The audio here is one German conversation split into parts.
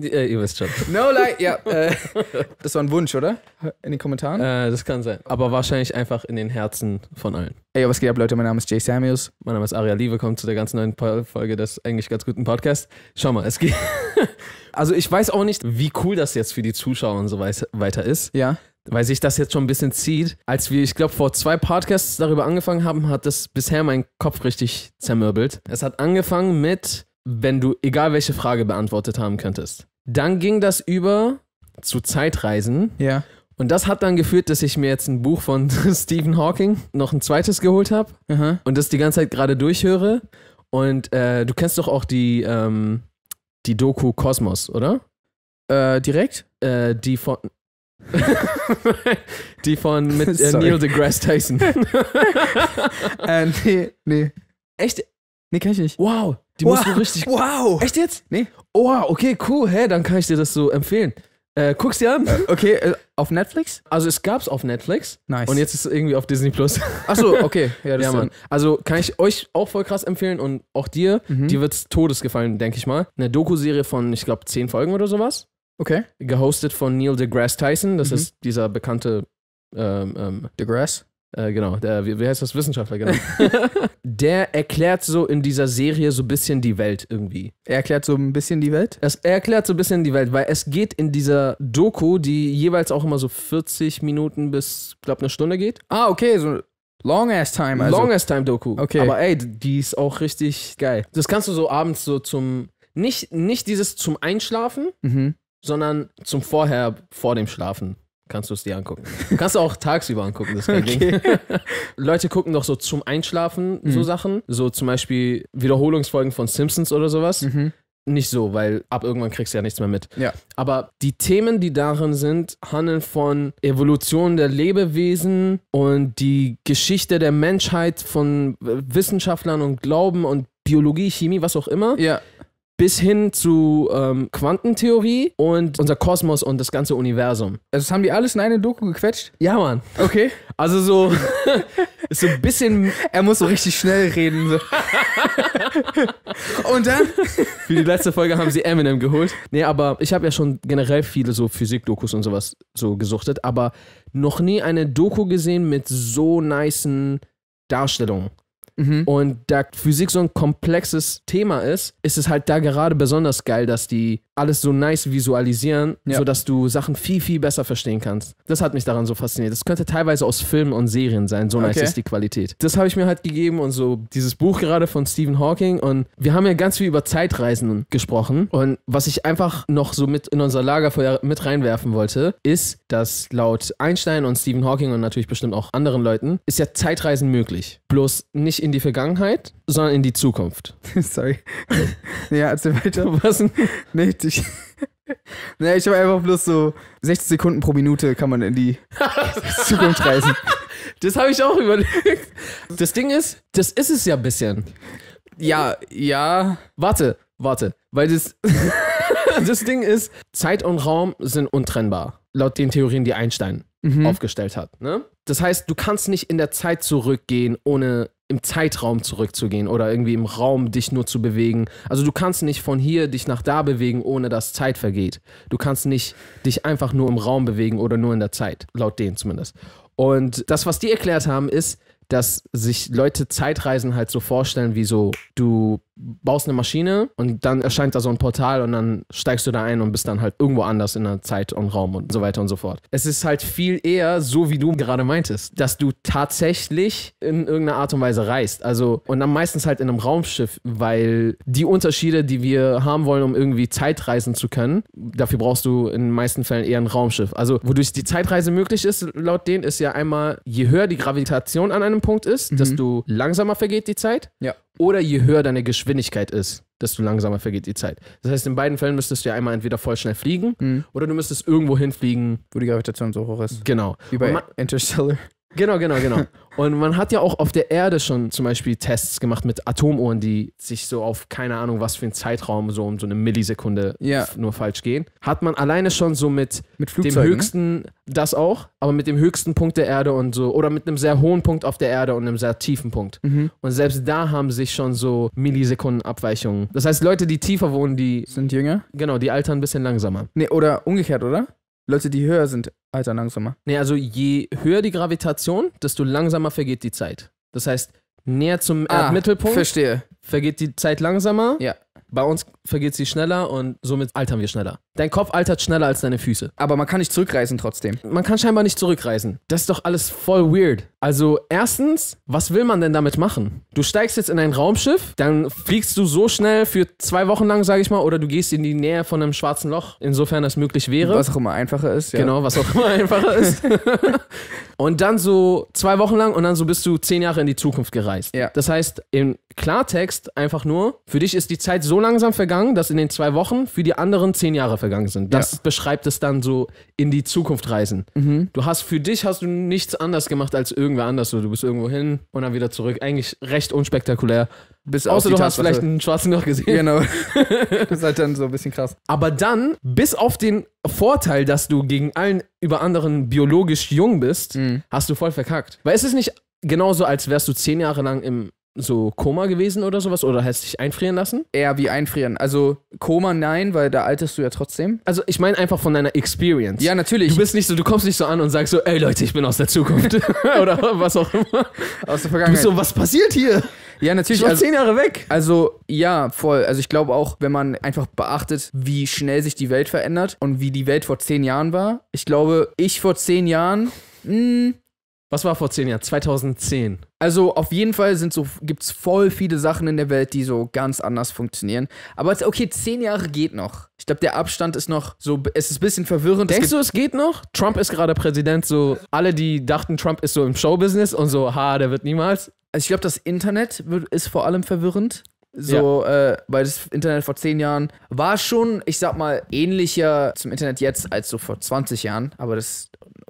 ja, ihr wisst schon. No like, ja. Äh, das war ein Wunsch, oder? In den Kommentaren? Äh, das kann sein. Aber wahrscheinlich einfach in den Herzen von allen. Ey, was geht ab, Leute? Mein Name ist Jay Samuels. Mein Name ist Aria Lee. Willkommen zu der ganz neuen Folge des eigentlich ganz guten Podcasts. Schau mal, es geht. also, ich weiß auch nicht, wie cool das jetzt für die Zuschauer und so weiter ist. Ja weil sich das jetzt schon ein bisschen zieht. Als wir, ich glaube, vor zwei Podcasts darüber angefangen haben, hat das bisher meinen Kopf richtig zermürbelt. Es hat angefangen mit, wenn du egal welche Frage beantwortet haben könntest. Dann ging das über zu Zeitreisen. Ja. Und das hat dann geführt, dass ich mir jetzt ein Buch von Stephen Hawking noch ein zweites geholt habe und das die ganze Zeit gerade durchhöre. Und äh, du kennst doch auch die, ähm, die Doku Kosmos, oder? Äh, direkt? Äh, die von. die von mit äh, Neil deGrasse Tyson. äh, nee, nee. Echt? Nee, kenn ich nicht. Wow, die wow. musst du richtig. Wow! Echt jetzt? Nee. Oh, wow, okay, cool. Hä, hey, dann kann ich dir das so empfehlen. Äh, guck's dir an. Äh, okay, äh, auf Netflix? Also es gab's auf Netflix. Nice. Und jetzt ist es irgendwie auf Disney Plus. Achso, okay. Ja, das ja Mann. Also kann ich euch auch voll krass empfehlen und auch dir, mhm. dir wird's Todes gefallen, denke ich mal. Eine Doku-Serie von, ich glaube, zehn Folgen oder sowas. Okay. Gehostet von Neil deGrasse Tyson. Das mhm. ist dieser bekannte ähm, ähm, deGrasse? Äh, genau, der, wie, wie heißt das? Wissenschaftler, genau. der erklärt so in dieser Serie so ein bisschen die Welt irgendwie. Er erklärt so ein bisschen die Welt? Es, er erklärt so ein bisschen die Welt, weil es geht in dieser Doku, die jeweils auch immer so 40 Minuten bis, glaube eine Stunde geht. Ah, okay, so Long Ass Time, also. Long Ass Time Doku. Okay. Aber ey, die ist auch richtig geil. Das kannst du so abends so zum. Nicht, nicht dieses zum Einschlafen, mhm sondern zum Vorher, vor dem Schlafen kannst du es dir angucken. Du kannst du auch tagsüber angucken, das okay. Ding. Leute gucken doch so zum Einschlafen mhm. so Sachen, so zum Beispiel Wiederholungsfolgen von Simpsons oder sowas. Mhm. Nicht so, weil ab irgendwann kriegst du ja nichts mehr mit. Ja. Aber die Themen, die darin sind, handeln von Evolution der Lebewesen und die Geschichte der Menschheit von Wissenschaftlern und Glauben und Biologie, Chemie, was auch immer. Ja bis hin zu ähm, Quantentheorie und unser Kosmos und das ganze Universum. Also das haben die alles in eine Doku gequetscht? Ja, Mann. Okay. Also so, ist so ein bisschen... Er muss so richtig schnell reden. So. und dann... Für die letzte Folge haben sie Eminem geholt. Nee, aber ich habe ja schon generell viele so Physik-Dokus und sowas so gesuchtet, aber noch nie eine Doku gesehen mit so nicen Darstellungen. Mhm. Und da Physik so ein komplexes Thema ist, ist es halt da gerade besonders geil, dass die alles so nice visualisieren, ja. sodass du Sachen viel, viel besser verstehen kannst. Das hat mich daran so fasziniert. Das könnte teilweise aus Filmen und Serien sein, so nice ist die Qualität. Das habe ich mir halt gegeben und so dieses Buch gerade von Stephen Hawking und wir haben ja ganz viel über Zeitreisen gesprochen und was ich einfach noch so mit in unser Lagerfeuer mit reinwerfen wollte, ist, dass laut Einstein und Stephen Hawking und natürlich bestimmt auch anderen Leuten, ist ja Zeitreisen möglich. Bloß nicht in die Vergangenheit, sondern in die Zukunft. Sorry. ja, erzähl weiter. Was? Nicht. ich, nee, ich habe einfach bloß so 60 Sekunden pro Minute kann man in die Zukunft reisen. Das habe ich auch überlegt. Das Ding ist, das ist es ja ein bisschen. Ja, ja. Warte, warte. Weil das, das Ding ist, Zeit und Raum sind untrennbar. Laut den Theorien, die Einstein mhm. aufgestellt hat. Ne? Das heißt, du kannst nicht in der Zeit zurückgehen, ohne im Zeitraum zurückzugehen oder irgendwie im Raum dich nur zu bewegen. Also du kannst nicht von hier dich nach da bewegen, ohne dass Zeit vergeht. Du kannst nicht dich einfach nur im Raum bewegen oder nur in der Zeit, laut denen zumindest. Und das, was die erklärt haben, ist, dass sich Leute Zeitreisen halt so vorstellen, wie so, du baust eine Maschine und dann erscheint da so ein Portal und dann steigst du da ein und bist dann halt irgendwo anders in der Zeit und Raum und so weiter und so fort. Es ist halt viel eher so, wie du gerade meintest, dass du tatsächlich in irgendeiner Art und Weise reist. Also und dann meistens halt in einem Raumschiff, weil die Unterschiede, die wir haben wollen, um irgendwie Zeitreisen zu können, dafür brauchst du in den meisten Fällen eher ein Raumschiff. Also wodurch die Zeitreise möglich ist, laut denen, ist ja einmal, je höher die Gravitation an einem einem Punkt ist, mhm. dass du langsamer vergeht die Zeit. Ja. Oder je höher deine Geschwindigkeit ist, desto langsamer vergeht die Zeit. Das heißt, in beiden Fällen müsstest du ja einmal entweder voll schnell fliegen mhm. oder du müsstest irgendwo hinfliegen. Wo die Gravitation so hoch ist. Genau. Wie bei man, Interstellar. Genau, genau, genau. Und man hat ja auch auf der Erde schon zum Beispiel Tests gemacht mit Atomuhren, die sich so auf keine Ahnung was für einen Zeitraum so um so eine Millisekunde ja. nur falsch gehen. Hat man alleine schon so mit, mit dem ne? höchsten, das auch, aber mit dem höchsten Punkt der Erde und so, oder mit einem sehr hohen Punkt auf der Erde und einem sehr tiefen Punkt. Mhm. Und selbst da haben sich schon so Millisekunden Abweichungen. Das heißt, Leute, die tiefer wohnen, die. Sind jünger? Genau, die altern ein bisschen langsamer. Nee, oder umgekehrt, oder? Leute, die höher sind, Alter, langsamer. Nee, also je höher die Gravitation, desto langsamer vergeht die Zeit. Das heißt, näher zum ah, Erdmittelpunkt verstehe. vergeht die Zeit langsamer. Ja. Bei uns vergeht sie schneller und somit altern wir schneller. Dein Kopf altert schneller als deine Füße. Aber man kann nicht zurückreisen trotzdem. Man kann scheinbar nicht zurückreisen. Das ist doch alles voll weird. Also erstens, was will man denn damit machen? Du steigst jetzt in ein Raumschiff, dann fliegst du so schnell für zwei Wochen lang, sage ich mal, oder du gehst in die Nähe von einem schwarzen Loch, insofern das möglich wäre. Was auch immer einfacher ist. Ja. Genau, was auch immer einfacher ist. und dann so zwei Wochen lang und dann so bist du zehn Jahre in die Zukunft gereist. Ja. Das heißt, im Klartext einfach nur, für dich ist die Zeit so langsam vergangen, gegangen, dass in den zwei Wochen für die anderen zehn Jahre vergangen sind. Das ja. beschreibt es dann so in die Zukunft reisen. Mhm. Du hast für dich hast du nichts anders gemacht als irgendwer anders. Du bist irgendwo hin und dann wieder zurück. Eigentlich recht unspektakulär. Bis Außer du hast vielleicht einen schwarzen Loch gesehen. Genau. das ist halt dann so ein bisschen krass. Aber dann, bis auf den Vorteil, dass du gegen allen über anderen biologisch jung bist, mhm. hast du voll verkackt. Weil es ist nicht genauso, als wärst du zehn Jahre lang im so Koma gewesen oder sowas? Oder heißt dich einfrieren lassen? Eher wie einfrieren. Also Koma nein, weil da alterst du ja trotzdem. Also ich meine einfach von deiner Experience. Ja, natürlich. Du bist nicht so, du kommst nicht so an und sagst so, ey Leute, ich bin aus der Zukunft. oder was auch immer. Aus der Vergangenheit. Du bist so, was passiert hier? Ja, natürlich. Ich war also, zehn Jahre weg. Also, ja, voll. Also, ich glaube auch, wenn man einfach beachtet, wie schnell sich die Welt verändert und wie die Welt vor zehn Jahren war. Ich glaube, ich vor zehn Jahren, mh, hm, was war vor zehn Jahren? 2010. Also auf jeden Fall so, gibt es voll viele Sachen in der Welt, die so ganz anders funktionieren. Aber okay, zehn Jahre geht noch. Ich glaube, der Abstand ist noch so, es ist ein bisschen verwirrend. Denkst es du, es geht noch? Trump ist gerade Präsident, so alle, die dachten, Trump ist so im Showbusiness und so, ha, der wird niemals. Also ich glaube, das Internet wird, ist vor allem verwirrend. So, ja. äh, weil das Internet vor zehn Jahren war schon, ich sag mal, ähnlicher zum Internet jetzt als so vor 20 Jahren, aber das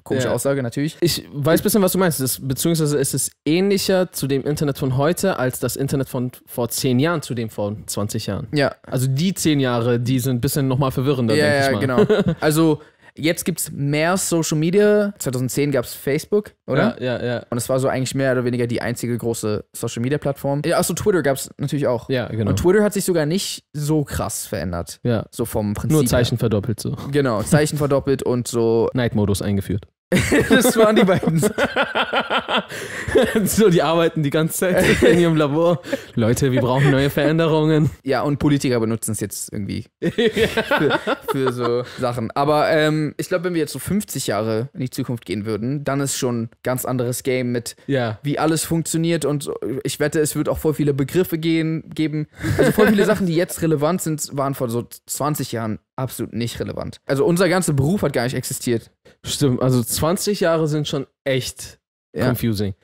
Komische ja. Aussage natürlich. Ich weiß ein bisschen, was du meinst. Das, beziehungsweise ist es ähnlicher zu dem Internet von heute als das Internet von vor zehn Jahren zu dem vor 20 Jahren. Ja. Also die zehn Jahre, die sind ein bisschen nochmal verwirrender, ja, denke ich mal. Ja, genau. Also jetzt gibt es mehr Social Media. 2010 gab es Facebook, oder? Ja, ja, ja. Und es war so eigentlich mehr oder weniger die einzige große Social Media Plattform. Ja, achso, Twitter gab es natürlich auch. Ja, genau. Und Twitter hat sich sogar nicht so krass verändert. Ja. So vom Prinzip. Nur Zeichen her. verdoppelt so. Genau, Zeichen verdoppelt und so. Night-Modus eingeführt. das waren die beiden. so, die arbeiten die ganze Zeit in ihrem Labor. Leute, wir brauchen neue Veränderungen. Ja, und Politiker benutzen es jetzt irgendwie für, für so Sachen. Aber ähm, ich glaube, wenn wir jetzt so 50 Jahre in die Zukunft gehen würden, dann ist schon ein ganz anderes Game mit, ja. wie alles funktioniert. Und ich wette, es wird auch voll viele Begriffe gehen, geben. Also voll viele Sachen, die jetzt relevant sind, waren vor so 20 Jahren absolut nicht relevant. Also unser ganzer Beruf hat gar nicht existiert. Stimmt, also 20 Jahre sind schon echt ja. confusing.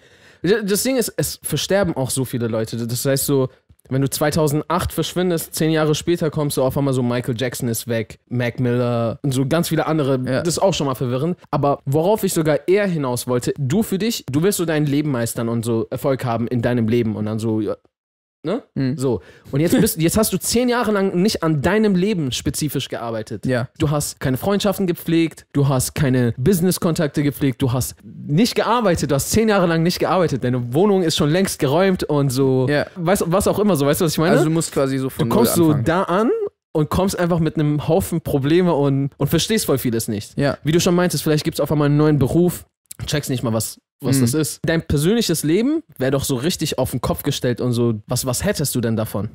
Das Ding ist, es versterben auch so viele Leute. Das heißt so, wenn du 2008 verschwindest, zehn Jahre später kommst du auf einmal so Michael Jackson ist weg, Mac Miller und so ganz viele andere. Ja. Das ist auch schon mal verwirrend. Aber worauf ich sogar eher hinaus wollte, du für dich, du wirst so dein Leben meistern und so Erfolg haben in deinem Leben und dann so Ne? Mhm. So. Und jetzt, bist, jetzt hast du zehn Jahre lang nicht an deinem Leben spezifisch gearbeitet. Ja. Du hast keine Freundschaften gepflegt, du hast keine Business-Kontakte gepflegt, du hast nicht gearbeitet, du hast zehn Jahre lang nicht gearbeitet. Deine Wohnung ist schon längst geräumt und so. Ja. Weißt, was auch immer, so. Weißt du, was ich meine? Also, du musst quasi so von Du kommst so da an und kommst einfach mit einem Haufen Probleme und, und verstehst voll vieles nicht. Ja. Wie du schon meintest, vielleicht gibt es auf einmal einen neuen Beruf, checkst nicht mal, was was mhm. das ist. Dein persönliches Leben wäre doch so richtig auf den Kopf gestellt und so, was, was hättest du denn davon?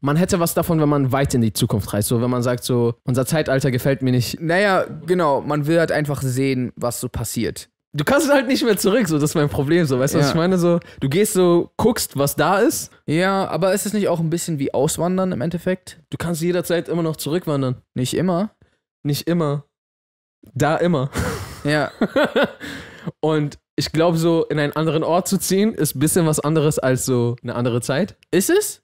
Man hätte was davon, wenn man weit in die Zukunft reist, so wenn man sagt, so, unser Zeitalter gefällt mir nicht. Naja, genau, man will halt einfach sehen, was so passiert. Du kannst halt nicht mehr zurück, so das ist mein Problem, so weißt du, ja. was ich meine? So, du gehst so, guckst, was da ist. Ja, aber ist es nicht auch ein bisschen wie Auswandern im Endeffekt? Du kannst jederzeit immer noch zurückwandern. Nicht immer. Nicht immer. Da immer. Ja. und ich glaube, so in einen anderen Ort zu ziehen, ist ein bisschen was anderes als so eine andere Zeit. Ist es?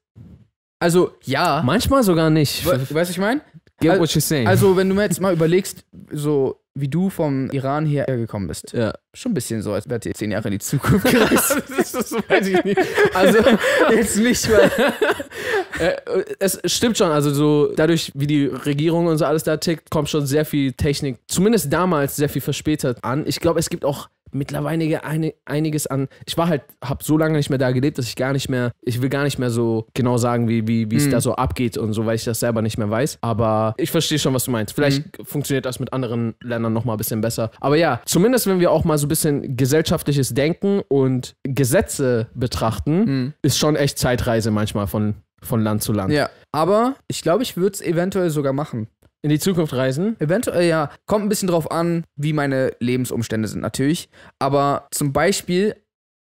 Also, ja. Manchmal sogar nicht. We weißt du, was ich meine? Get what you're saying. Also, wenn du mir jetzt mal überlegst, so wie du vom Iran hierher gekommen bist. Ja. Schon ein bisschen so, als wärt ihr zehn Jahre in die Zukunft gereist. das, das weiß ich nicht. Also, jetzt nicht mal. Äh, es stimmt schon, also so, dadurch, wie die Regierung und so alles da tickt, kommt schon sehr viel Technik, zumindest damals sehr viel verspätet an. Ich glaube, es gibt auch mittlerweile eine, einiges an. Ich war halt, hab so lange nicht mehr da gelebt, dass ich gar nicht mehr, ich will gar nicht mehr so genau sagen, wie, wie, wie es hm. da so abgeht und so, weil ich das selber nicht mehr weiß. Aber ich verstehe schon, was du meinst. Vielleicht mm. funktioniert das mit anderen Ländern nochmal ein bisschen besser. Aber ja, zumindest wenn wir auch mal so ein bisschen gesellschaftliches Denken und Gesetze betrachten, mm. ist schon echt Zeitreise manchmal von, von Land zu Land. Ja, aber ich glaube, ich würde es eventuell sogar machen. In die Zukunft reisen? Eventuell, ja. Kommt ein bisschen drauf an, wie meine Lebensumstände sind, natürlich. Aber zum Beispiel,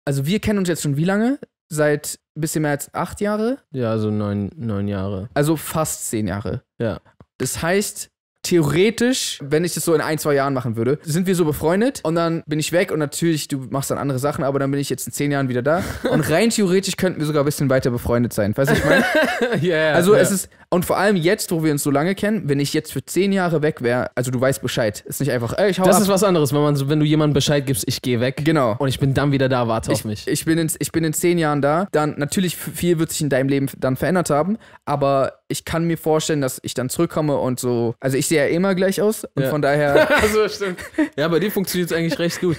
also wir kennen uns jetzt schon wie lange? Seit ein bisschen mehr als acht Jahre? Ja, also neun, neun Jahre. Also fast zehn Jahre. Ja. Das heißt, theoretisch, wenn ich das so in ein, zwei Jahren machen würde, sind wir so befreundet und dann bin ich weg und natürlich, du machst dann andere Sachen, aber dann bin ich jetzt in zehn Jahren wieder da. Und rein theoretisch könnten wir sogar ein bisschen weiter befreundet sein. Weißt du, ich meine? yeah, also yeah. es ist, und vor allem jetzt, wo wir uns so lange kennen, wenn ich jetzt für zehn Jahre weg wäre, also du weißt Bescheid. Ist nicht einfach, ey, ich hau Das ab. ist was anderes, wenn, man, wenn du jemandem Bescheid gibst, ich gehe weg. Genau. Und ich bin dann wieder da, warte ich, auf mich. Ich bin, in, ich bin in zehn Jahren da. Dann natürlich viel wird sich in deinem Leben dann verändert haben, aber ich kann mir vorstellen, dass ich dann zurückkomme und so. Also ich sehe ja immer gleich aus und ja. von daher. so, stimmt. Ja, bei dir funktioniert es eigentlich recht gut.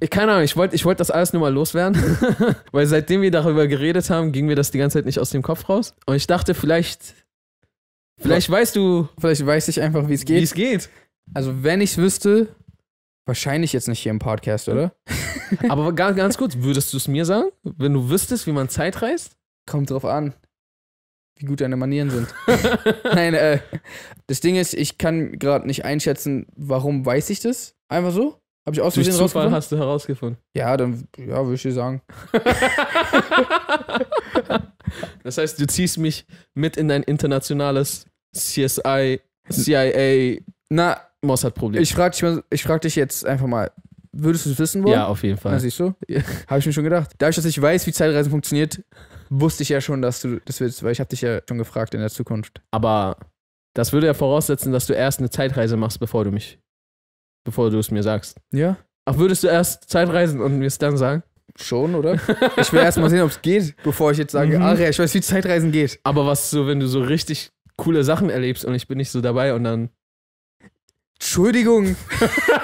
Ich, keine Ahnung, ich wollte ich wollt das alles nur mal loswerden, weil seitdem wir darüber geredet haben, ging mir das die ganze Zeit nicht aus dem Kopf raus. Und ich dachte, vielleicht Vielleicht weißt du. Vielleicht weiß ich einfach, wie es geht. Wie es geht. Also, wenn ich es wüsste, wahrscheinlich jetzt nicht hier im Podcast, oder? Aber ganz, ganz kurz, würdest du es mir sagen, wenn du wüsstest, wie man Zeit reist? Kommt drauf an, wie gut deine Manieren sind. Nein, äh, das Ding ist, ich kann gerade nicht einschätzen, warum weiß ich das. Einfach so. Habe ich aus Durch Versehen Zufall hast du herausgefunden. Ja, dann ja, würde ich dir sagen. das heißt, du ziehst mich mit in dein internationales CSI, CIA, na Mossad-Problem. Ich frage dich, ich frag dich jetzt einfach mal, würdest du es wissen wollen? Ja, auf jeden Fall. Na, siehst du? Habe ich mir schon gedacht. Dadurch, dass ich weiß, wie Zeitreisen funktioniert, wusste ich ja schon, dass du das willst, weil ich habe dich ja schon gefragt in der Zukunft. Aber das würde ja voraussetzen, dass du erst eine Zeitreise machst, bevor du mich bevor du es mir sagst. Ja? Ach, würdest du erst Zeitreisen und mir es dann sagen? Schon, oder? Ich will erst mal sehen, ob es geht, bevor ich jetzt sage, mhm. ach ja, ich weiß, wie Zeitreisen geht. Aber was so, wenn du so richtig coole Sachen erlebst und ich bin nicht so dabei und dann. Entschuldigung.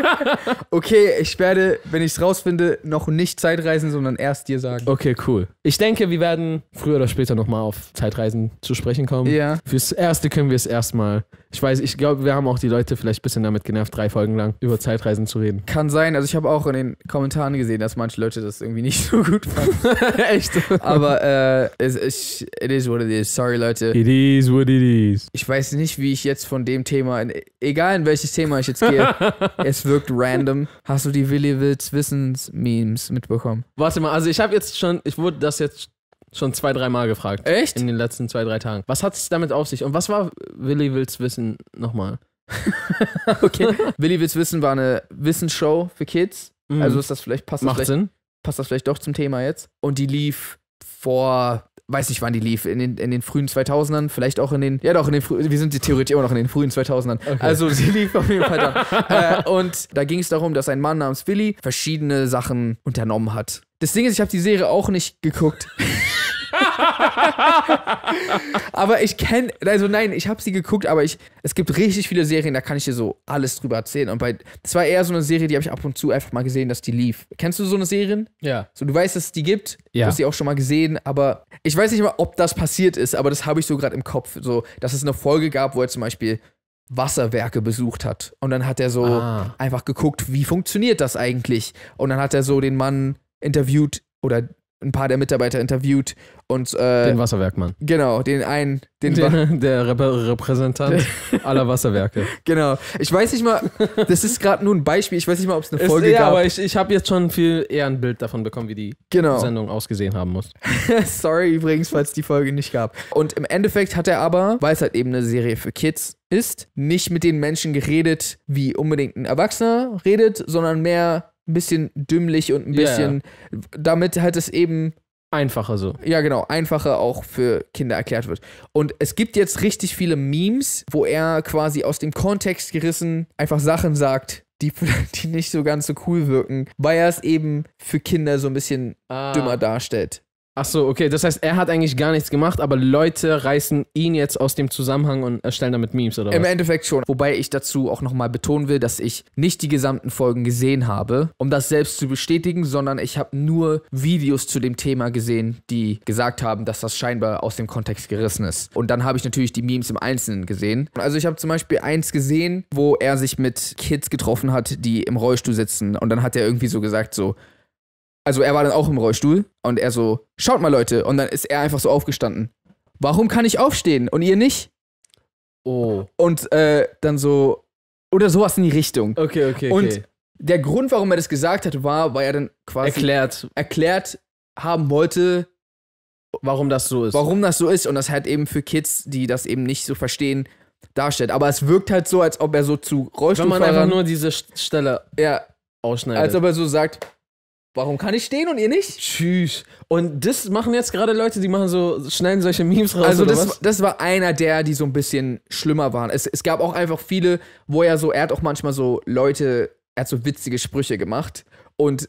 okay, ich werde, wenn ich es rausfinde, noch nicht Zeitreisen, sondern erst dir sagen. Okay, cool. Ich denke, wir werden früher oder später nochmal auf Zeitreisen zu sprechen kommen. Ja. Fürs Erste können wir es erstmal ich weiß, ich glaube, wir haben auch die Leute vielleicht ein bisschen damit genervt, drei Folgen lang über Zeitreisen zu reden. Kann sein. Also ich habe auch in den Kommentaren gesehen, dass manche Leute das irgendwie nicht so gut fanden. Echt? Aber äh, es, ich, it is what it is. Sorry, Leute. It is what it is. Ich weiß nicht, wie ich jetzt von dem Thema, in, egal in welches Thema ich jetzt gehe, es wirkt random. Hast du die Willy Wills Wissens-Memes mitbekommen? Warte mal, also ich habe jetzt schon, ich wurde das jetzt Schon zwei, dreimal gefragt. Echt? In den letzten zwei, drei Tagen. Was hat es damit auf sich? Und was war Willi Wills Wissen nochmal? okay. Willi Wills Wissen war eine Wissensshow für Kids. Mhm. Also ist das vielleicht passt Macht das vielleicht, Sinn. Passt das vielleicht doch zum Thema jetzt. Und die lief vor weiß nicht, wann die lief, in den, in den frühen 2000ern, vielleicht auch in den, ja doch, in den wir sind die theoretisch immer noch in den frühen 2000ern. Okay. Also sie lief auf jeden Fall da. äh, und da ging es darum, dass ein Mann namens Willi verschiedene Sachen unternommen hat. Das Ding ist, ich habe die Serie auch nicht geguckt aber ich kenne, also nein, ich habe sie geguckt, aber ich, es gibt richtig viele Serien, da kann ich dir so alles drüber erzählen. Und bei, das war eher so eine Serie, die habe ich ab und zu einfach mal gesehen, dass die lief. Kennst du so eine Serien? Ja. So, du weißt, dass es die gibt, ja. du hast sie auch schon mal gesehen, aber ich weiß nicht mal, ob das passiert ist, aber das habe ich so gerade im Kopf, so, dass es eine Folge gab, wo er zum Beispiel Wasserwerke besucht hat. Und dann hat er so ah. einfach geguckt, wie funktioniert das eigentlich? Und dann hat er so den Mann interviewt oder ein paar der Mitarbeiter interviewt und äh, den Wasserwerkmann. Genau, den einen, den den, der Reprä Repräsentant aller Wasserwerke. Genau. Ich weiß nicht mal, das ist gerade nur ein Beispiel. Ich weiß nicht mal, ob es eine Folge ist, ja, gab. aber ich, ich habe jetzt schon viel eher ein Bild davon bekommen, wie die genau. Sendung ausgesehen haben muss. Sorry übrigens, falls die Folge nicht gab. Und im Endeffekt hat er aber, weil es halt eben eine Serie für Kids ist, nicht mit den Menschen geredet, wie unbedingt ein Erwachsener redet, sondern mehr ein bisschen dümmlich und ein bisschen. Ja, Damit halt es eben. Einfacher so. Ja, genau. Einfacher auch für Kinder erklärt wird. Und es gibt jetzt richtig viele Memes, wo er quasi aus dem Kontext gerissen einfach Sachen sagt, die, die nicht so ganz so cool wirken, weil er es eben für Kinder so ein bisschen ah. dümmer darstellt. Achso, okay. Das heißt, er hat eigentlich gar nichts gemacht, aber Leute reißen ihn jetzt aus dem Zusammenhang und erstellen damit Memes oder was? Im Endeffekt schon. Wobei ich dazu auch nochmal betonen will, dass ich nicht die gesamten Folgen gesehen habe, um das selbst zu bestätigen, sondern ich habe nur Videos zu dem Thema gesehen, die gesagt haben, dass das scheinbar aus dem Kontext gerissen ist. Und dann habe ich natürlich die Memes im Einzelnen gesehen. Also ich habe zum Beispiel eins gesehen, wo er sich mit Kids getroffen hat, die im Rollstuhl sitzen. Und dann hat er irgendwie so gesagt so, also er war dann auch im Rollstuhl und er so, schaut mal Leute. Und dann ist er einfach so aufgestanden. Warum kann ich aufstehen und ihr nicht? Oh. Und äh, dann so, oder sowas in die Richtung. Okay, okay, und okay. der Grund, warum er das gesagt hat, war, weil er dann quasi erklärt, erklärt haben wollte, warum das so ist. Warum das so ist und das halt eben für Kids, die das eben nicht so verstehen, darstellt. Aber es wirkt halt so, als ob er so zu Rollstuhlfahrern... Wenn man einfach nur diese Stelle ja, ausschneidet. Als ob er so sagt, Warum kann ich stehen und ihr nicht? Tschüss. Und das machen jetzt gerade Leute, die machen so, schneiden solche Memes raus. Also, das, was? das war einer der, die so ein bisschen schlimmer waren. Es, es gab auch einfach viele, wo er so, er hat auch manchmal so Leute, er hat so witzige Sprüche gemacht und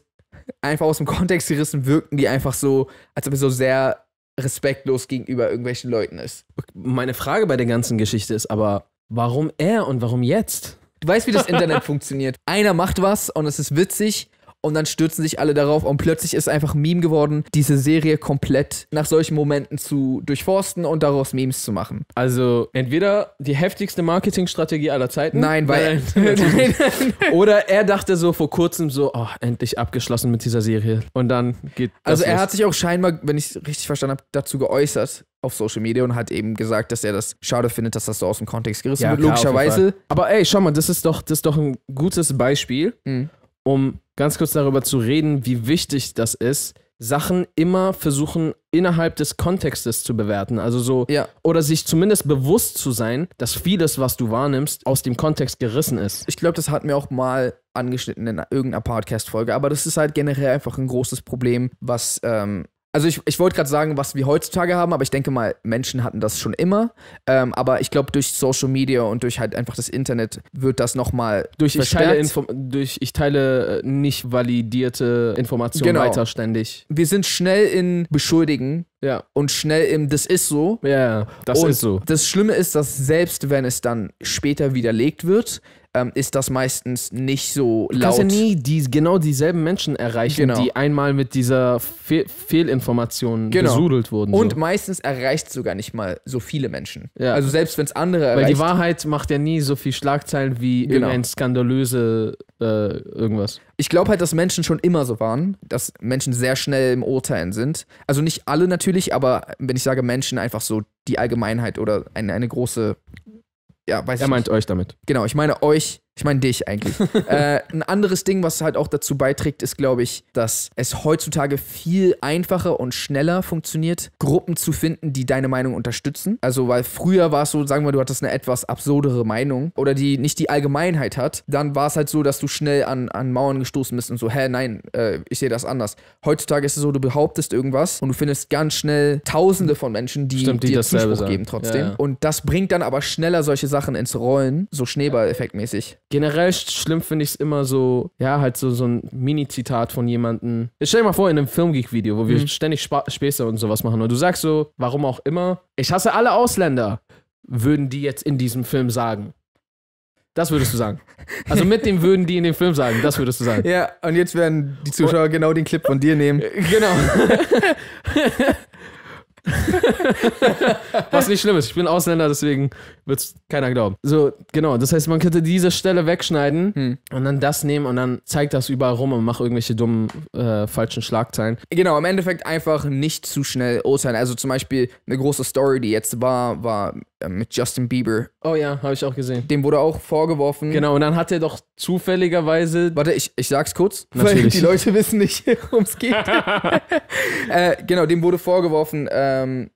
einfach aus dem Kontext gerissen wirkten die einfach so, als ob er so sehr respektlos gegenüber irgendwelchen Leuten ist. Meine Frage bei der ganzen Geschichte ist aber, warum er und warum jetzt? Du weißt, wie das Internet funktioniert. Einer macht was und es ist witzig und dann stürzen sich alle darauf und plötzlich ist einfach Meme geworden, diese Serie komplett nach solchen Momenten zu durchforsten und daraus Memes zu machen. Also entweder die heftigste Marketingstrategie aller Zeiten. Nein, weil. Nein. nein, Oder er dachte so vor kurzem so, oh, endlich abgeschlossen mit dieser Serie. Und dann geht. also er los. hat sich auch scheinbar, wenn ich es richtig verstanden habe, dazu geäußert, auf Social Media und hat eben gesagt, dass er das schade findet, dass das so aus dem Kontext gerissen ja, wird, logischerweise. Aber ey, schau mal, das ist doch, das ist doch ein gutes Beispiel, mhm. um ganz kurz darüber zu reden, wie wichtig das ist, Sachen immer versuchen, innerhalb des Kontextes zu bewerten. Also so, ja. oder sich zumindest bewusst zu sein, dass vieles, was du wahrnimmst, aus dem Kontext gerissen ist. Ich glaube, das hat mir auch mal angeschnitten in irgendeiner Podcast-Folge, aber das ist halt generell einfach ein großes Problem, was ähm, also ich, ich wollte gerade sagen, was wir heutzutage haben, aber ich denke mal, Menschen hatten das schon immer. Ähm, aber ich glaube, durch Social Media und durch halt einfach das Internet wird das nochmal durch Ich teile, durch, ich teile äh, nicht validierte Informationen genau. weiter ständig. Wir sind schnell in Beschuldigen ja. und schnell im Das ist so. Ja, das und ist so. Das Schlimme ist, dass selbst wenn es dann später widerlegt wird, ähm, ist das meistens nicht so laut. Du kannst ja nie die, genau dieselben Menschen erreichen, genau. die einmal mit dieser Fe Fehlinformation genau. besudelt wurden. So. Und meistens erreicht es sogar nicht mal so viele Menschen. Ja. Also selbst wenn es andere erreicht. Weil die Wahrheit macht ja nie so viel Schlagzeilen wie genau. irgendein skandalöse äh, irgendwas. Ich glaube halt, dass Menschen schon immer so waren, dass Menschen sehr schnell im Urteilen sind. Also nicht alle natürlich, aber wenn ich sage Menschen, einfach so die Allgemeinheit oder eine, eine große ja, weiß er meint nicht. euch damit. Genau, ich meine euch ich meine dich eigentlich. äh, ein anderes Ding, was halt auch dazu beiträgt, ist, glaube ich, dass es heutzutage viel einfacher und schneller funktioniert, Gruppen zu finden, die deine Meinung unterstützen. Also, weil früher war es so, sagen wir, du hattest eine etwas absurdere Meinung oder die nicht die Allgemeinheit hat, dann war es halt so, dass du schnell an, an Mauern gestoßen bist und so, hä, nein, äh, ich sehe das anders. Heutzutage ist es so, du behauptest irgendwas und du findest ganz schnell Tausende von Menschen, die, Stimmt, die dir Zuspruch sagen. geben trotzdem. Ja, ja. Und das bringt dann aber schneller solche Sachen ins Rollen, so Schneeball-effektmäßig. Generell schlimm finde ich es immer so, ja, halt so, so ein Mini-Zitat von jemandem. Ich stell dir mal vor, in einem Filmgeek-Video, wo wir mhm. ständig Sp Späße und sowas machen und du sagst so, warum auch immer, ich hasse alle Ausländer, würden die jetzt in diesem Film sagen. Das würdest du sagen. Also mit dem würden die in dem Film sagen, das würdest du sagen. Ja, und jetzt werden die Zuschauer genau den Clip von dir nehmen. Genau. Was nicht schlimm ist. Ich bin Ausländer, deswegen wird es keiner glauben. So, genau. Das heißt, man könnte diese Stelle wegschneiden hm. und dann das nehmen und dann zeigt das überall rum und macht irgendwelche dummen, äh, falschen Schlagzeilen. Genau, im Endeffekt einfach nicht zu schnell urteilen. Also zum Beispiel eine große Story, die jetzt war, war äh, mit Justin Bieber Oh ja, habe ich auch gesehen. Dem wurde auch vorgeworfen. Genau, und dann hat er doch zufälligerweise. Warte, ich, ich sag's kurz. Natürlich. Weil die Leute wissen nicht, worum es geht. äh, genau, dem wurde vorgeworfen, ähm,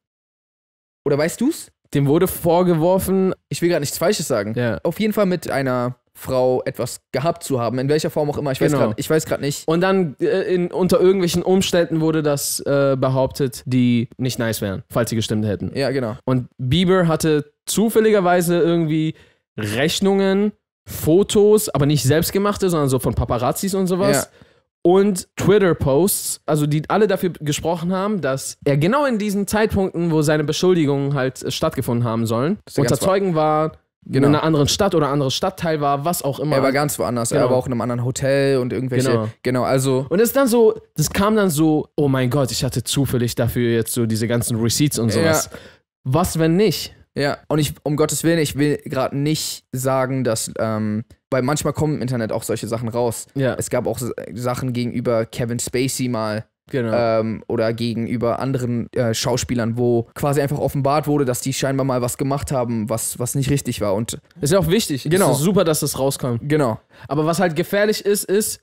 oder weißt du's? Dem wurde vorgeworfen. Ich will gerade nichts Falsches sagen. Ja. Auf jeden Fall mit einer Frau etwas gehabt zu haben, in welcher Form auch immer. Ich weiß genau. gerade nicht. Und dann äh, in, unter irgendwelchen Umständen wurde das äh, behauptet, die nicht nice wären, falls sie gestimmt hätten. Ja, genau. Und Bieber hatte zufälligerweise irgendwie Rechnungen, Fotos, aber nicht selbstgemachte, sondern so von Paparazzis und sowas. Ja. Und Twitter-Posts, also die alle dafür gesprochen haben, dass er genau in diesen Zeitpunkten, wo seine Beschuldigungen halt äh, stattgefunden haben sollen, unter Zeugen war, genau. in einer anderen Stadt oder anderes Stadtteil war, was auch immer. Er war ganz woanders, genau. er war auch in einem anderen Hotel und irgendwelche. Genau. genau, also. Und es dann so, das kam dann so, oh mein Gott, ich hatte zufällig dafür jetzt so diese ganzen Receipts und sowas. Ja. Was, wenn nicht? Ja, und ich, um Gottes Willen, ich will gerade nicht sagen, dass, ähm, weil manchmal kommen im Internet auch solche Sachen raus. Ja. Es gab auch Sachen gegenüber Kevin Spacey mal. Genau. Ähm, oder gegenüber anderen äh, Schauspielern, wo quasi einfach offenbart wurde, dass die scheinbar mal was gemacht haben, was, was nicht richtig war. Und ist ja auch wichtig. Genau. Es ist super, dass das rauskommt. Genau. Aber was halt gefährlich ist, ist,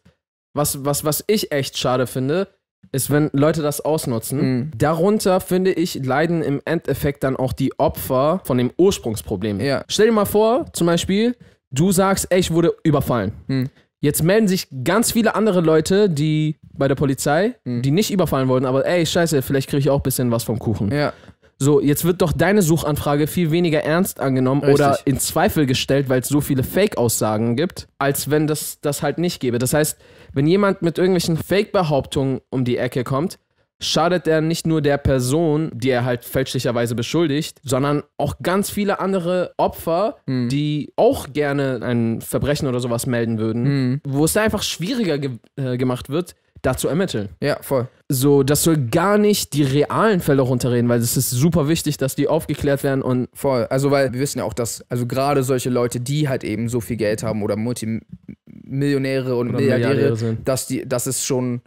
was, was, was ich echt schade finde, ist, wenn Leute das ausnutzen. Mhm. Darunter, finde ich, leiden im Endeffekt dann auch die Opfer von dem Ursprungsproblem. Ja. Stell dir mal vor, zum Beispiel, du sagst, ey, ich wurde überfallen. Mhm. Jetzt melden sich ganz viele andere Leute, die bei der Polizei, mhm. die nicht überfallen wurden, aber ey, scheiße, vielleicht kriege ich auch ein bisschen was vom Kuchen. Ja. So, jetzt wird doch deine Suchanfrage viel weniger ernst angenommen Richtig. oder in Zweifel gestellt, weil es so viele Fake-Aussagen gibt, als wenn das das halt nicht gäbe. Das heißt, wenn jemand mit irgendwelchen Fake-Behauptungen um die Ecke kommt, schadet er nicht nur der Person, die er halt fälschlicherweise beschuldigt, sondern auch ganz viele andere Opfer, hm. die auch gerne ein Verbrechen oder sowas melden würden, hm. wo es einfach schwieriger ge äh, gemacht wird, dazu ermitteln. Ja, voll. So, das soll gar nicht die realen Fälle runterreden, weil es ist super wichtig, dass die aufgeklärt werden und. Voll. Also, weil wir wissen ja auch, dass, also gerade solche Leute, die halt eben so viel Geld haben oder Multimillionäre und oder Milliardäre, Milliardäre sind. dass die, dass es schon,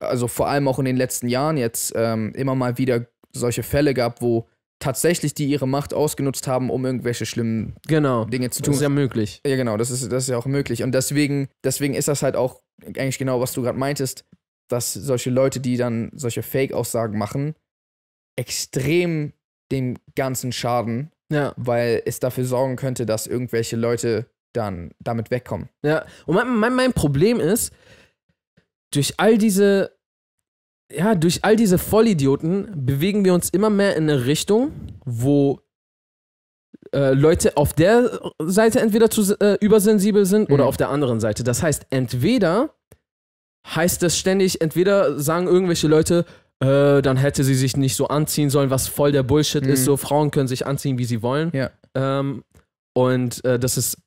also vor allem auch in den letzten Jahren jetzt ähm, immer mal wieder solche Fälle gab, wo tatsächlich die ihre Macht ausgenutzt haben, um irgendwelche schlimmen genau. Dinge zu tun. Das ist ja möglich. Ja, genau, das ist, das ist ja auch möglich. Und deswegen, deswegen ist das halt auch eigentlich genau, was du gerade meintest, dass solche Leute, die dann solche Fake-Aussagen machen, extrem dem Ganzen schaden, ja. weil es dafür sorgen könnte, dass irgendwelche Leute dann damit wegkommen. Ja, und mein, mein, mein Problem ist, durch all diese, ja, durch all diese Vollidioten bewegen wir uns immer mehr in eine Richtung, wo äh, Leute auf der Seite entweder zu äh, übersensibel sind mhm. oder auf der anderen Seite. Das heißt, entweder heißt das ständig, entweder sagen irgendwelche Leute, äh, dann hätte sie sich nicht so anziehen sollen, was voll der Bullshit mhm. ist. So, Frauen können sich anziehen, wie sie wollen. Ja. Ähm, und äh, das ist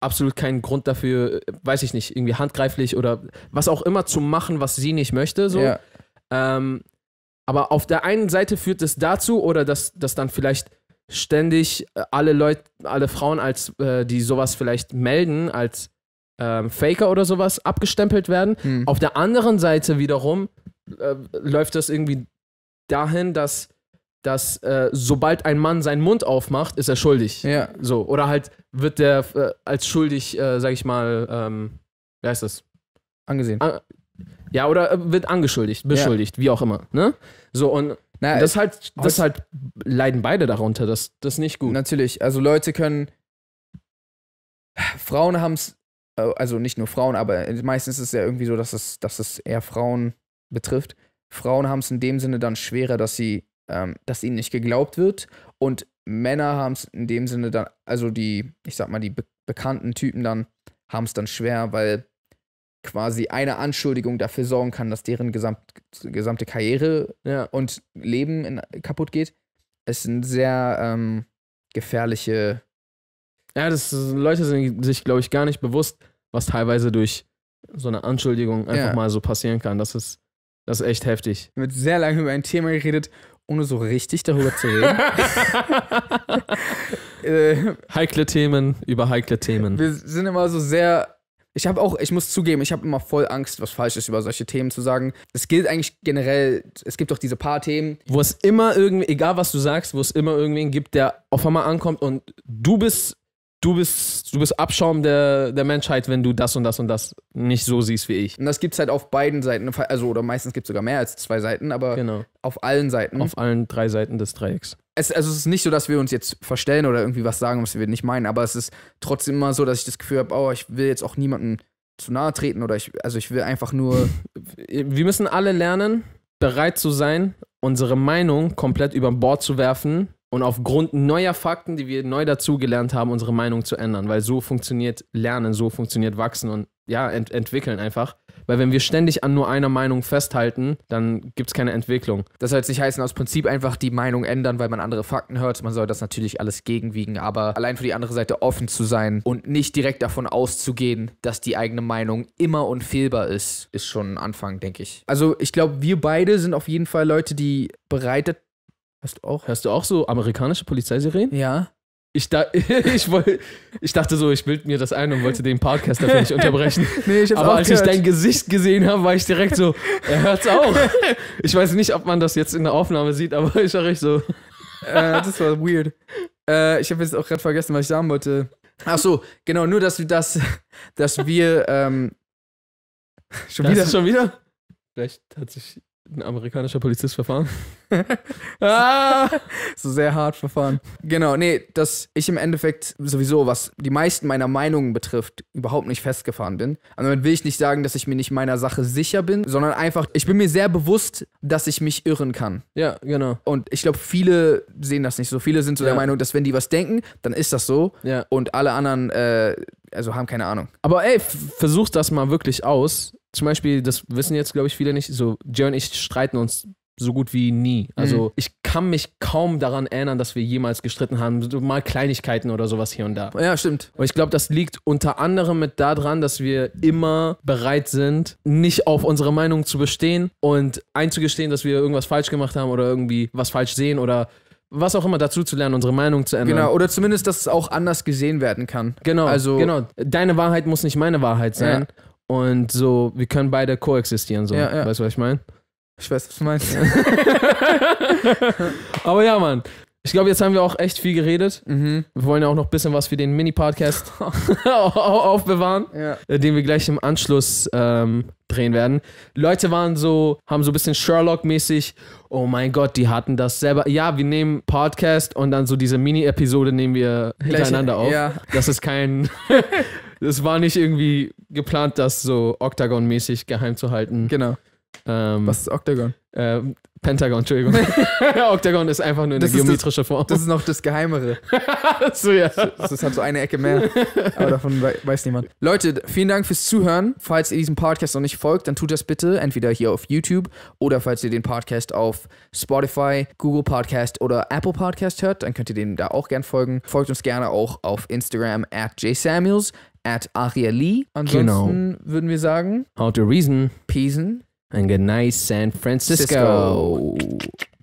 absolut kein Grund dafür, weiß ich nicht, irgendwie handgreiflich oder was auch immer zu machen, was sie nicht möchte. So. Ja. Ähm, aber auf der einen Seite führt es dazu, oder dass, dass dann vielleicht ständig äh, alle Leute, alle Frauen als, äh, die sowas vielleicht melden, als ähm, Faker oder sowas abgestempelt werden. Hm. Auf der anderen Seite wiederum äh, läuft das irgendwie dahin, dass, dass äh, sobald ein Mann seinen Mund aufmacht, ist er schuldig. Ja. So. Oder halt wird der äh, als schuldig, äh, sag ich mal, ähm, wie heißt das? Angesehen. An ja, oder äh, wird angeschuldigt, beschuldigt, ja. wie auch immer. Ne? So, und na, das halt, äh, das halt leiden beide darunter, das, das ist nicht gut. Natürlich, also Leute können. Frauen haben es, äh, also nicht nur Frauen, aber meistens ist es ja irgendwie so, dass es, dass es eher Frauen betrifft. Frauen haben es in dem Sinne dann schwerer, dass sie, ähm, dass ihnen nicht geglaubt wird. Und Männer haben es in dem Sinne dann, also die, ich sag mal, die be bekannten Typen dann, haben es dann schwer, weil quasi eine Anschuldigung dafür sorgen kann, dass deren gesamt, gesamte Karriere ja. und Leben in, kaputt geht, ist ein sehr ähm, gefährliche. Ja, das Leute sind sich, glaube ich, gar nicht bewusst, was teilweise durch so eine Anschuldigung einfach ja. mal so passieren kann. Das ist, das ist echt heftig. Wir haben sehr lange über ein Thema geredet, ohne so richtig darüber zu reden. Äh, heikle Themen über heikle Themen. Wir sind immer so sehr ich habe auch, ich muss zugeben, ich habe immer voll Angst, was Falsches über solche Themen zu sagen. Es gilt eigentlich generell, es gibt doch diese paar Themen. Wo es immer irgendwie, egal was du sagst, wo es immer irgendwen gibt, der auf einmal ankommt und du bist, du bist, du bist Abschaum der, der Menschheit, wenn du das und das und das nicht so siehst wie ich. Und das gibt es halt auf beiden Seiten, also oder meistens gibt es sogar mehr als zwei Seiten, aber genau. auf allen Seiten. Auf allen drei Seiten des Dreiecks es, also es ist nicht so, dass wir uns jetzt verstellen oder irgendwie was sagen, was wir nicht meinen, aber es ist trotzdem immer so, dass ich das Gefühl habe, oh, ich will jetzt auch niemandem zu nahe treten oder ich, also ich will einfach nur. wir müssen alle lernen, bereit zu sein, unsere Meinung komplett über Bord zu werfen und aufgrund neuer Fakten, die wir neu dazugelernt haben, unsere Meinung zu ändern, weil so funktioniert Lernen, so funktioniert Wachsen und ja, ent entwickeln einfach. Weil wenn wir ständig an nur einer Meinung festhalten, dann gibt es keine Entwicklung. Das soll jetzt nicht heißen, aus Prinzip einfach die Meinung ändern, weil man andere Fakten hört. Man soll das natürlich alles gegenwiegen, aber allein für die andere Seite offen zu sein und nicht direkt davon auszugehen, dass die eigene Meinung immer unfehlbar ist, ist schon ein Anfang, denke ich. Also ich glaube, wir beide sind auf jeden Fall Leute, die bereitet. Hörst du auch? Hörst du auch so amerikanische Polizeiserien? Ja ich, da, ich, wollt, ich dachte so, ich bild mir das ein und wollte den Podcast dafür nicht unterbrechen. Nee, ich Aber als gehört. ich dein Gesicht gesehen habe, war ich direkt so, er hört's auch. Ich weiß nicht, ob man das jetzt in der Aufnahme sieht, aber ich war echt so. Äh, das war weird. Äh, ich habe jetzt auch gerade vergessen, was ich sagen wollte. Ach so, genau, nur dass wir das, dass wir ähm, schon das wieder. schon wieder? Vielleicht hat sich ein amerikanischer Polizist verfahren. ah, so sehr hart verfahren. Genau, nee, dass ich im Endeffekt sowieso, was die meisten meiner Meinungen betrifft, überhaupt nicht festgefahren bin. Und also damit will ich nicht sagen, dass ich mir nicht meiner Sache sicher bin, sondern einfach, ich bin mir sehr bewusst, dass ich mich irren kann. Ja, genau. Und ich glaube, viele sehen das nicht so. Viele sind so ja. der Meinung, dass wenn die was denken, dann ist das so. Ja. Und alle anderen äh, also haben keine Ahnung. Aber ey, versuch das mal wirklich aus zum Beispiel, das wissen jetzt, glaube ich, viele nicht, so Jay und ich streiten uns so gut wie nie. Also mhm. ich kann mich kaum daran erinnern, dass wir jemals gestritten haben. Mal Kleinigkeiten oder sowas hier und da. Ja, stimmt. Und ich glaube, das liegt unter anderem mit daran, dass wir immer bereit sind, nicht auf unsere Meinung zu bestehen und einzugestehen, dass wir irgendwas falsch gemacht haben oder irgendwie was falsch sehen oder was auch immer dazu zu lernen, unsere Meinung zu ändern. Genau, oder zumindest, dass es auch anders gesehen werden kann. Genau, also genau. Deine Wahrheit muss nicht meine Wahrheit sein. Ja. Und so, wir können beide koexistieren, so. Ja, ja. Weißt du, was ich meine? Ich weiß, was du meinst. Aber ja, Mann. Ich glaube, jetzt haben wir auch echt viel geredet. Mhm. Wir wollen ja auch noch ein bisschen was für den Mini-Podcast aufbewahren, ja. Äh, den wir gleich im Anschluss ähm, drehen werden. Leute waren so, haben so ein bisschen Sherlock-mäßig, oh mein Gott, die hatten das selber. Ja, wir nehmen Podcast und dann so diese Mini-Episode nehmen wir gleich, hintereinander auf. Ja. Das ist kein, Es war nicht irgendwie geplant, das so Octagon-mäßig geheim zu halten. Genau. Ähm, Was ist Octagon? Äh, Pentagon, Entschuldigung. Octagon ist einfach nur eine das geometrische das, Form. Das ist noch das Geheimere. so, ja. das, das hat so eine Ecke mehr. Aber davon weiß niemand. Leute, vielen Dank fürs Zuhören. Falls ihr diesem Podcast noch nicht folgt, dann tut das bitte. Entweder hier auf YouTube oder falls ihr den Podcast auf Spotify, Google Podcast oder Apple Podcast hört, dann könnt ihr dem da auch gern folgen. Folgt uns gerne auch auf Instagram at jsamuels, at Lee. Genau. Ansonsten genau. würden wir sagen, how to reason, peace and good night San Francisco. Cisco.